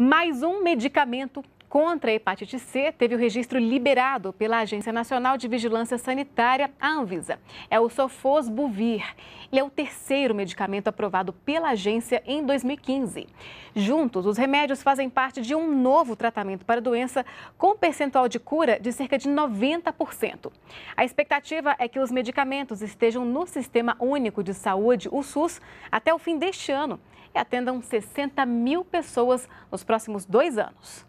mais um medicamento contra a hepatite C teve o registro liberado pela Agência Nacional de Vigilância Sanitária, a Anvisa. É o Sofosbuvir. Ele é o terceiro medicamento aprovado pela agência em 2015. Juntos, os remédios fazem parte de um novo tratamento para a doença com percentual de cura de cerca de 90%. A expectativa é que os medicamentos estejam no Sistema Único de Saúde, o SUS, até o fim deste ano e atendam 60 mil pessoas nos próximos dois anos.